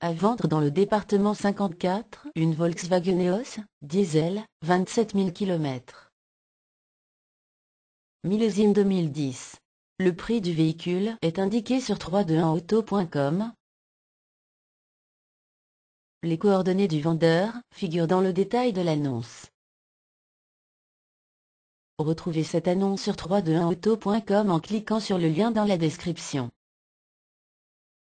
À vendre dans le département 54, une Volkswagen EOS, diesel, 27 000 km. Millésime 2010. Le prix du véhicule est indiqué sur 321auto.com. Les coordonnées du vendeur figurent dans le détail de l'annonce. Retrouvez cette annonce sur 321auto.com en cliquant sur le lien dans la description.